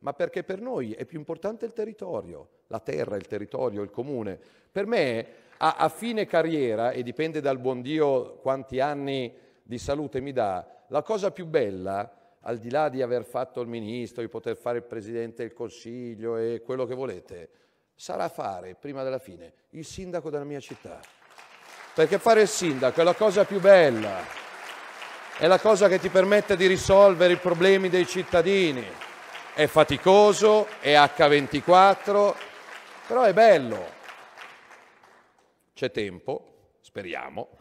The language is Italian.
ma perché per noi è più importante il territorio, la terra, il territorio, il comune. Per me, a, a fine carriera, e dipende dal buon Dio quanti anni di salute mi dà, la cosa più bella al di là di aver fatto il ministro, di poter fare il presidente del consiglio e quello che volete, sarà fare prima della fine il sindaco della mia città. Perché fare il sindaco è la cosa più bella, è la cosa che ti permette di risolvere i problemi dei cittadini è faticoso, è H24, però è bello. C'è tempo, speriamo.